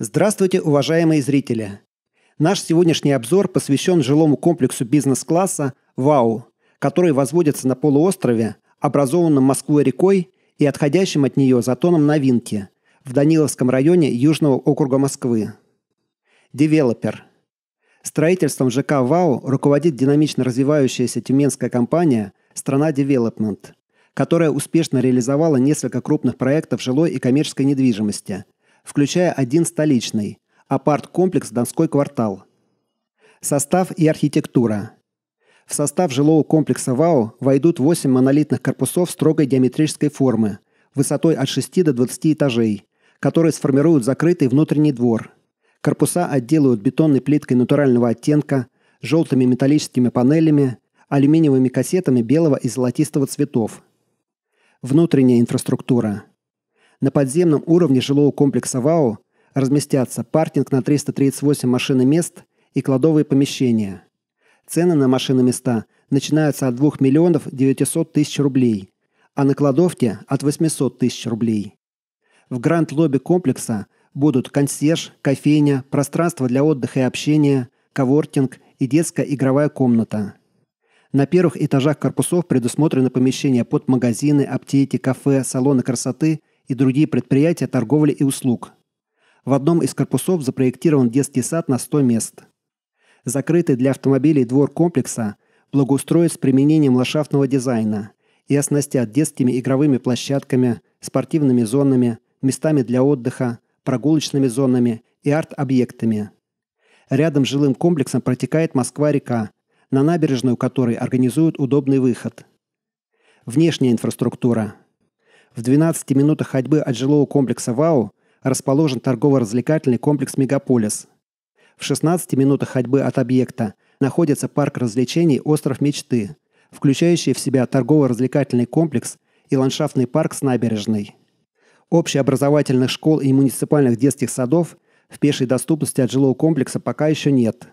Здравствуйте, уважаемые зрители! Наш сегодняшний обзор посвящен жилому комплексу бизнес-класса «ВАУ», который возводится на полуострове, образованном Москвой-рекой и отходящим от нее затоном Новинки в Даниловском районе Южного округа Москвы. Девелопер. Строительством ЖК «ВАУ» руководит динамично развивающаяся тюменская компания «Страна Девелопмент», которая успешно реализовала несколько крупных проектов жилой и коммерческой недвижимости, включая один столичный, апарт-комплекс «Донской квартал». Состав и архитектура. В состав жилого комплекса ВАО войдут 8 монолитных корпусов строгой геометрической формы, высотой от 6 до 20 этажей, которые сформируют закрытый внутренний двор. Корпуса отделают бетонной плиткой натурального оттенка, желтыми металлическими панелями, алюминиевыми кассетами белого и золотистого цветов. Внутренняя инфраструктура – на подземном уровне жилого комплекса ВАУ разместятся паркинг на 338 машин и мест и кладовые помещения. Цены на машины места начинаются от 2 миллионов 900 тысяч рублей, а на кладовке от 800 тысяч рублей. В гранд-лобби комплекса будут консьерж, кофейня, пространство для отдыха и общения, коворкинг и детская игровая комната. На первых этажах корпусов предусмотрены помещения под магазины, аптеки, кафе, салоны красоты – и другие предприятия торговли и услуг. В одном из корпусов запроектирован детский сад на 100 мест. Закрытый для автомобилей двор комплекса благоустроят с применением ландшафтного дизайна и оснастят детскими игровыми площадками, спортивными зонами, местами для отдыха, прогулочными зонами и арт-объектами. Рядом с жилым комплексом протекает Москва-река, на набережную которой организуют удобный выход. Внешняя инфраструктура – в 12 минутах ходьбы от жилого комплекса ВАУ расположен торгово-развлекательный комплекс «Мегаполис». В 16 минутах ходьбы от объекта находится парк развлечений «Остров мечты», включающий в себя торгово-развлекательный комплекс и ландшафтный парк с набережной. образовательных школ и муниципальных детских садов в пешей доступности от жилого комплекса пока еще нет.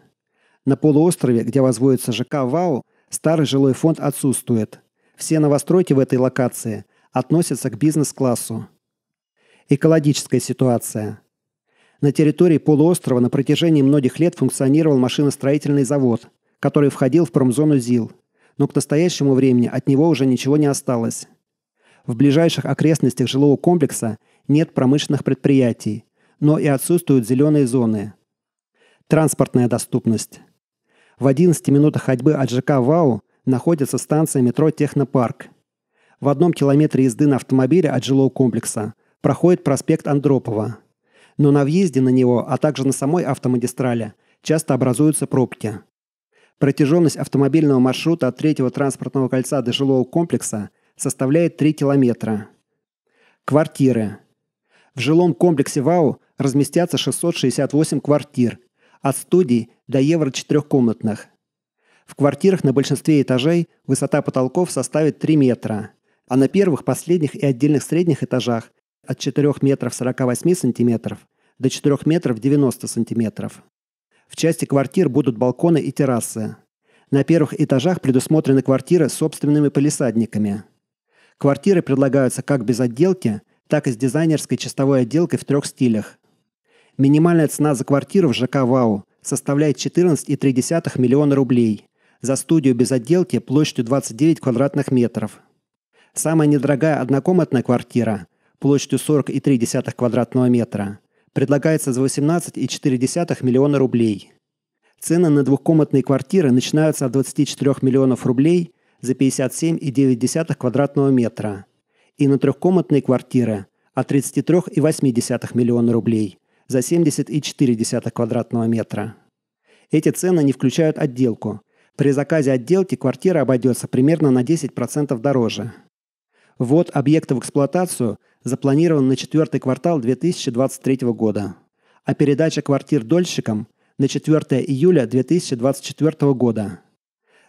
На полуострове, где возводится ЖК «ВАУ», старый жилой фонд отсутствует. Все новостройки в этой локации относятся к бизнес-классу. Экологическая ситуация. На территории полуострова на протяжении многих лет функционировал машиностроительный завод, который входил в промзону ЗИЛ, но к настоящему времени от него уже ничего не осталось. В ближайших окрестностях жилого комплекса нет промышленных предприятий, но и отсутствуют зеленые зоны. Транспортная доступность. В 11 минутах ходьбы от ЖК ВАУ находится станция метро «Технопарк», в одном километре езды на автомобиле от жилого комплекса проходит проспект Андропова. Но на въезде на него, а также на самой автомагистрали, часто образуются пробки. Протяженность автомобильного маршрута от третьего транспортного кольца до жилого комплекса составляет 3 километра. Квартиры. В жилом комплексе ВАУ разместятся 668 квартир, от студий до евро четырехкомнатных. В квартирах на большинстве этажей высота потолков составит 3 метра а на первых, последних и отдельных средних этажах от 4 метров 48 сантиметров до 4 метров 90 сантиметров. В части квартир будут балконы и террасы. На первых этажах предусмотрены квартиры с собственными полисадниками. Квартиры предлагаются как без отделки, так и с дизайнерской чистовой отделкой в трех стилях. Минимальная цена за квартиру в ЖК «Вау» составляет 14,3 миллиона рублей. За студию без отделки площадью 29 квадратных метров – Самая недорогая однокомнатная квартира площадью 40,3 квадратного метра предлагается за 18,4 миллиона рублей. Цены на двухкомнатные квартиры начинаются от 24 миллионов рублей за 57,9 квадратного метра и на трехкомнатные квартиры от 33,8 миллиона рублей за 70,4 квадратного метра. Эти цены не включают отделку. При заказе отделки квартира обойдется примерно на 10% дороже. Ввод объекта в эксплуатацию запланирован на четвертый квартал 2023 года, а передача квартир дольщикам – на 4 июля 2024 года.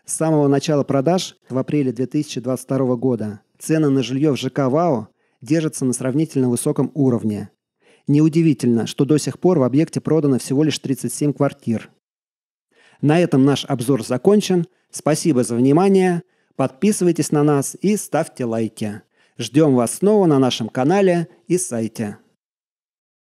С самого начала продаж в апреле 2022 года цены на жилье в ЖК ВАО держатся на сравнительно высоком уровне. Неудивительно, что до сих пор в объекте продано всего лишь 37 квартир. На этом наш обзор закончен. Спасибо за внимание. Подписывайтесь на нас и ставьте лайки. Ждем вас снова на нашем канале и сайте.